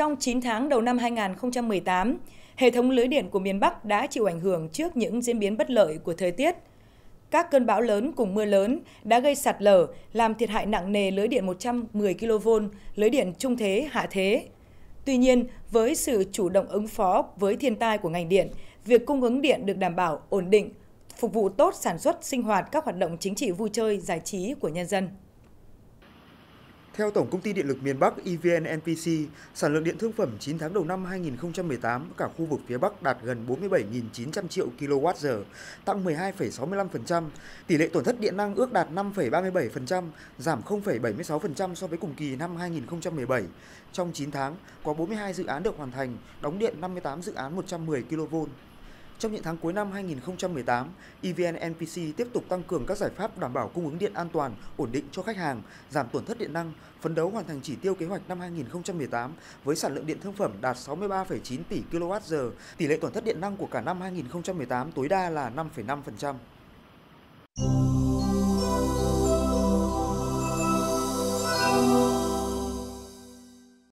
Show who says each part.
Speaker 1: trong 9 tháng đầu năm 2018, hệ thống lưới điện của miền Bắc đã chịu ảnh hưởng trước những diễn biến bất lợi của thời tiết. Các cơn bão lớn cùng mưa lớn đã gây sạt lở, làm thiệt hại nặng nề lưới điện 110 kV, lưới điện trung thế, hạ thế. Tuy nhiên, với sự chủ động ứng phó với thiên tai của ngành điện, việc cung ứng điện được đảm bảo ổn định, phục vụ tốt sản xuất, sinh hoạt các hoạt động chính trị vui chơi, giải trí của nhân dân.
Speaker 2: Theo Tổng Công ty Điện lực miền Bắc EVN NPC, sản lượng điện thương phẩm 9 tháng đầu năm 2018 cả khu vực phía Bắc đạt gần 47.900 triệu kWh, tăng 12,65%. Tỷ lệ tổn thất điện năng ước đạt 5,37%, giảm 0,76% so với cùng kỳ năm 2017. Trong 9 tháng, có 42 dự án được hoàn thành, đóng điện 58 dự án 110 kV. Trong những tháng cuối năm 2018, EVN NPC tiếp tục tăng cường các giải pháp đảm bảo cung ứng điện an toàn, ổn định cho khách hàng, giảm tổn thất điện năng, phấn đấu hoàn thành chỉ tiêu kế hoạch năm 2018 với sản lượng điện thương phẩm đạt 63,9 tỷ kWh, tỷ lệ tổn thất điện năng của cả năm 2018 tối đa là 5,5%.